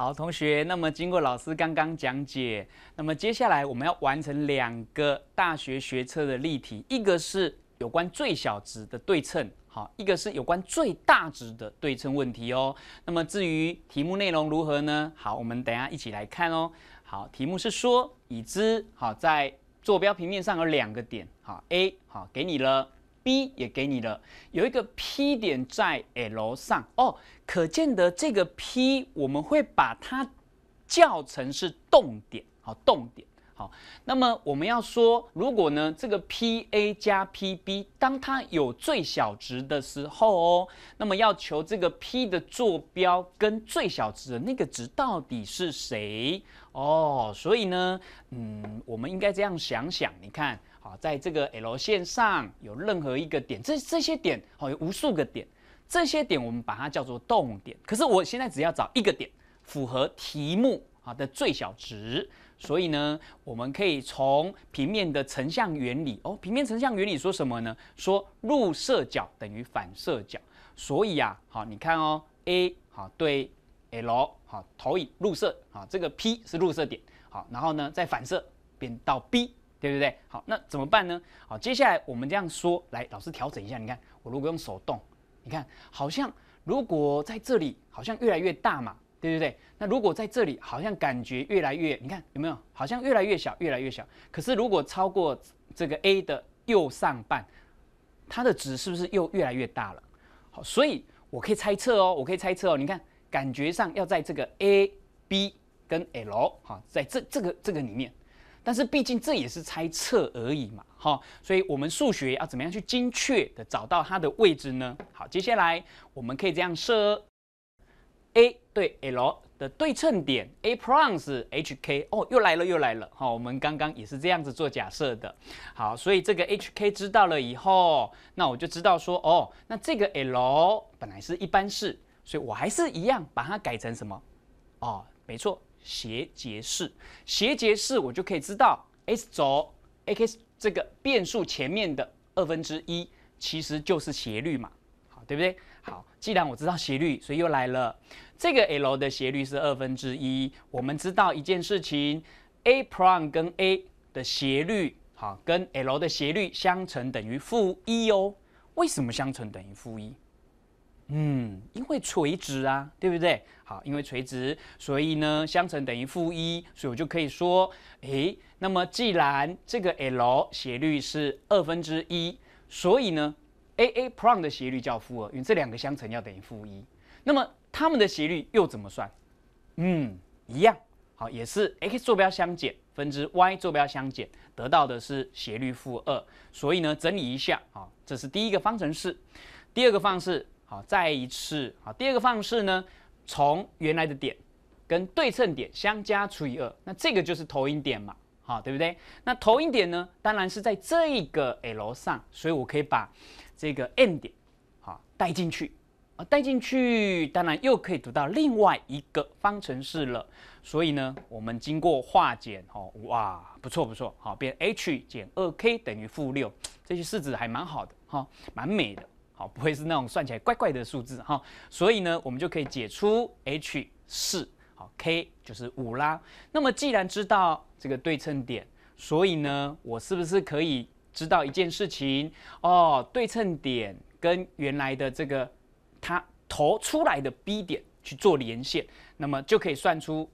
好，同学。那么经过老师刚刚讲解，那么接下来我们要完成两个大学学车的例题，一个是有关最小值的对称，好，一个是有关最大值的对称问题哦。那么至于题目内容如何呢？好，我们等下一起来看哦。好，题目是说，已知好，在坐标平面上有两个点，好，A 好，给你了。P 也给你了，有一个 P 点在 L 上哦，可见得这个 P 我们会把它叫成是动点，好动点，好。那么我们要说，如果呢这个 PA 加 PB 当它有最小值的时候哦，那么要求这个 P 的坐标跟最小值的那个值到底是谁哦？所以呢，嗯，我们应该这样想想，你看。好，在这个 L 线上有任何一个点，这这些点好有无数个点，这些点我们把它叫做动点。可是我现在只要找一个点符合题目啊的最小值，所以呢，我们可以从平面的成像原理哦，平面成像原理说什么呢？说入射角等于反射角。所以啊，好，你看哦，A 好对 L 好投影入射好，这个 P 是入射点好，然后呢再反射变到 B。对不对？好，那怎么办呢？好，接下来我们这样说，来，老师调整一下，你看，我如果用手动，你看，好像如果在这里，好像越来越大嘛，对不对？那如果在这里，好像感觉越来越，你看有没有？好像越来越小，越来越小。可是如果超过这个 A 的右上半，它的值是不是又越来越大了？好，所以我可以猜测哦，我可以猜测哦，你看，感觉上要在这个 A、B 跟 L，哈，在这这个这个里面。但是毕竟这也是猜测而已嘛，哈，所以我们数学要怎么样去精确的找到它的位置呢？好，接下来我们可以这样设，A 对 L 的对称点 A'Prongs HK，哦，又来了又来了，好，我们刚刚也是这样子做假设的。好，所以这个 HK 知道了以后，那我就知道说，哦，那这个 L 本来是一般式，所以我还是一样把它改成什么？哦，没错，斜截式。斜截式我就可以知道 x 轴 x 这个变数前面的二分之一其实就是斜率嘛，好，对不对？好，既然我知道斜率，所以又来了，这个 l 的斜率是二分之一。我们知道一件事情，a prime 跟 a 的斜率，好，跟 l 的斜率相乘等于负一哦。为什么相乘等于负一？嗯，因为垂直啊，对不对？好，因为垂直，所以呢，相乘等于负一，所以我就可以说，哎，那么既然这个 l 斜率是二分之一，所以呢，a a prime 的斜率叫负二，因为这两个相乘要等于负一，那么它们的斜率又怎么算？嗯，一样，好，也是 x 坐标相减分之 y 坐标相减，得到的是斜率负二，所以呢，整理一下，啊，这是第一个方程式，第二个方式。好，再一次好，第二个方式呢，从原来的点跟对称点相加除以二，那这个就是投影点嘛，好，对不对？那投影点呢，当然是在这一个 l 上，所以我可以把这个 n 点，好，带进去啊，带进去，当然又可以读到另外一个方程式了。所以呢，我们经过化简，哦，哇，不错不错，好，变 h 减二 k 等于负六，这些式子还蛮好的，哈，蛮美的。好，不会是那种算起来怪怪的数字哈，所以呢，我们就可以解出 h 四，好，k 就是五啦。那么既然知道这个对称点，所以呢，我是不是可以知道一件事情哦？对称点跟原来的这个它投出来的 B 点去做连线，那么就可以算出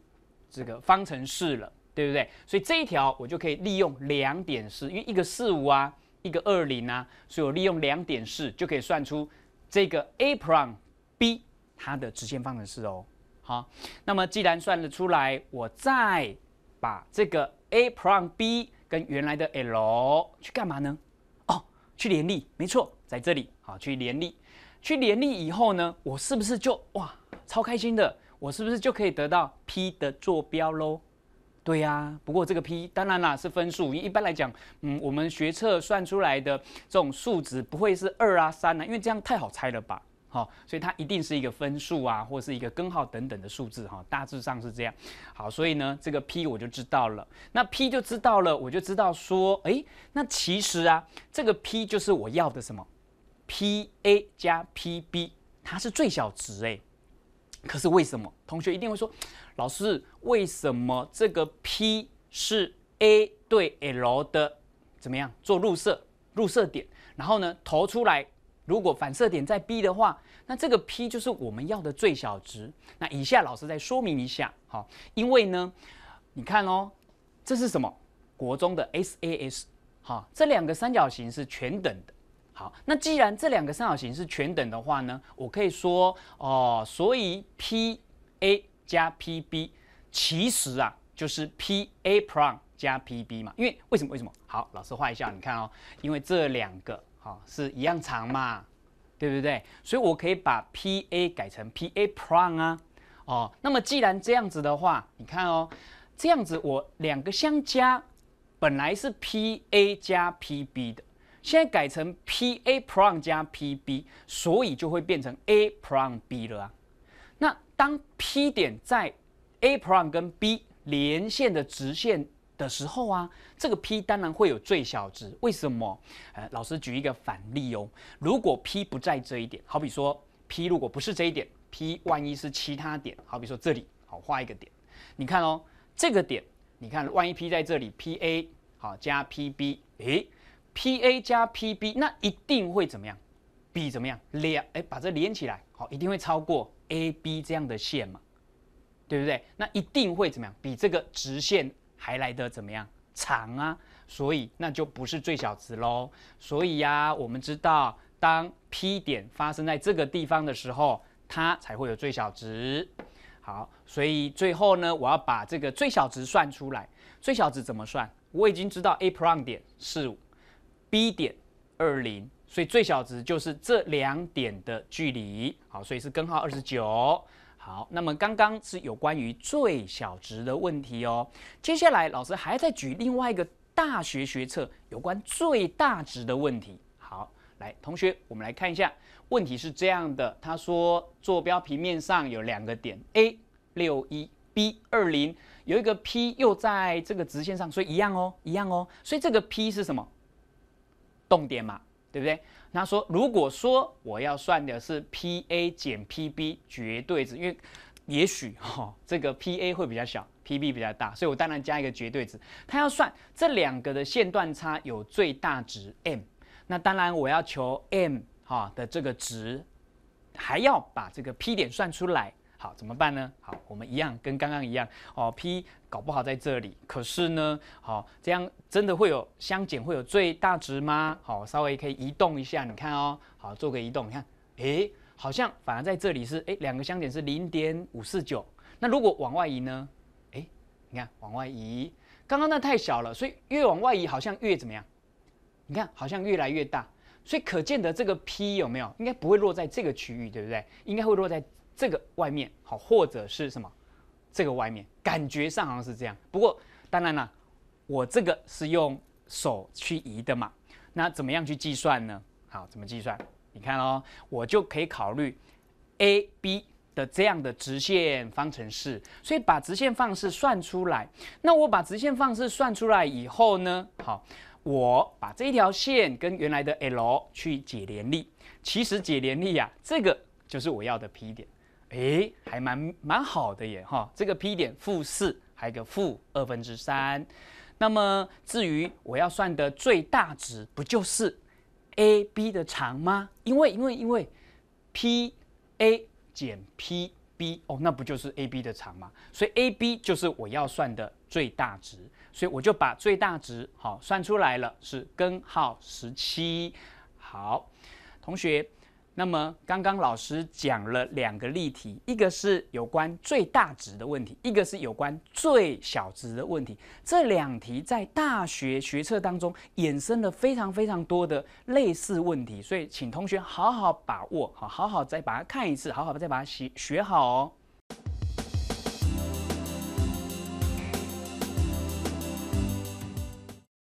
这个方程式了，对不对？所以这一条我就可以利用两点式，因为一个四五啊。一个二零啊，所以我利用两点式就可以算出这个 A prime B 它的直线方程式哦。好，那么既然算得出来，我再把这个 A prime B 跟原来的 L 去干嘛呢？哦，去联立，没错，在这里好去联立，去联立以后呢，我是不是就哇超开心的？我是不是就可以得到 P 的坐标喽？对呀，不过这个 P 当然啦是分数，一般来讲，嗯，我们学测算出来的这种数值不会是二啊三啊，因为这样太好猜了吧，好，所以它一定是一个分数啊，或是一个根号等等的数字，哈，大致上是这样。好，所以呢这个 P 我就知道了，那 P 就知道了，我就知道说，哎，那其实啊这个 P 就是我要的什么，PA 加 PB，它是最小值，哎。可是为什么同学一定会说，老师为什么这个 P 是 A 对 L 的怎么样做入射入射点，然后呢投出来，如果反射点在 B 的话，那这个 P 就是我们要的最小值。那以下老师再说明一下，好，因为呢，你看哦，这是什么国中的 SAS，好，这两个三角形是全等的。好，那既然这两个三角形是全等的话呢，我可以说哦，所以 PA 加 PB 其实啊就是 PA prime 加 PB 嘛。因为为什么？为什么？好，老师画一下，你看哦，因为这两个哦、是一样长嘛，对不对？所以我可以把 PA 改成 PA prime 啊。哦，那么既然这样子的话，你看哦，这样子我两个相加，本来是 PA 加 PB 的。现在改成 P A prime 加 P B，所以就会变成 A prime B 了啊。那当 P 点在 A prime 跟 B 连线的直线的时候啊，这个 P 当然会有最小值。为什么？呃，老师举一个反例哦。如果 P 不在这一点，好比说 P 如果不是这一点，P 万一是其他点，好比说这里，好画一个点。你看哦，这个点，你看万一 P 在这里，P A 好加 P B，诶。P A 加 P B 那一定会怎么样？比怎么样？两哎，把这连起来，好，一定会超过 A B 这样的线嘛，对不对？那一定会怎么样？比这个直线还来得怎么样？长啊！所以那就不是最小值喽。所以呀，我们知道当 P 点发生在这个地方的时候，它才会有最小值。好，所以最后呢，我要把这个最小值算出来。最小值怎么算？我已经知道 A P RON 点是。B 点二零，所以最小值就是这两点的距离，好，所以是根号二十九。好，那么刚刚是有关于最小值的问题哦。接下来老师还在举另外一个大学学测有关最大值的问题。好，来同学，我们来看一下，问题是这样的，他说坐标平面上有两个点 A 六一 B 二零，有一个 P 又在这个直线上，所以一样哦，一样哦，所以这个 P 是什么？动点嘛，对不对？那说，如果说我要算的是 P A 减 P B 绝对值，因为也许哈这个 P A 会比较小，P B 比较大，所以我当然加一个绝对值。它要算这两个的线段差有最大值 m，那当然我要求 m 哈的这个值，还要把这个 P 点算出来。好，怎么办呢？好，我们一样跟刚刚一样哦。P 搞不好在这里，可是呢，好，这样真的会有相减会有最大值吗？好，稍微可以移动一下，你看哦，好，做个移动，你看，诶，好像反而在这里是，诶，两个相减是零点五四九。那如果往外移呢？诶，你看往外移，刚刚那太小了，所以越往外移好像越怎么样？你看，好像越来越大，所以可见的这个 P 有没有？应该不会落在这个区域，对不对？应该会落在。这个外面好，或者是什么？这个外面感觉上好像是这样。不过当然了，我这个是用手去移的嘛。那怎么样去计算呢？好，怎么计算？你看哦，我就可以考虑 AB 的这样的直线方程式。所以把直线方程式算出来。那我把直线方程式算出来以后呢？好，我把这一条线跟原来的 L 去解联立。其实解联立呀，这个就是我要的 P 点。哎，还蛮蛮好的耶，哈！这个 P 点负四，还有个负二分之三。那么至于我要算的最大值，不就是 AB 的长吗？因为因为因为 PA 减 PB，哦，那不就是 AB 的长吗？所以 AB 就是我要算的最大值，所以我就把最大值好算出来了，是根号十七。好，同学。那么，刚刚老师讲了两个例题，一个是有关最大值的问题，一个是有关最小值的问题。这两题在大学学测当中衍生了非常非常多的类似问题，所以请同学好好把握，好，好好再把它看一次，好好再把它学学好哦。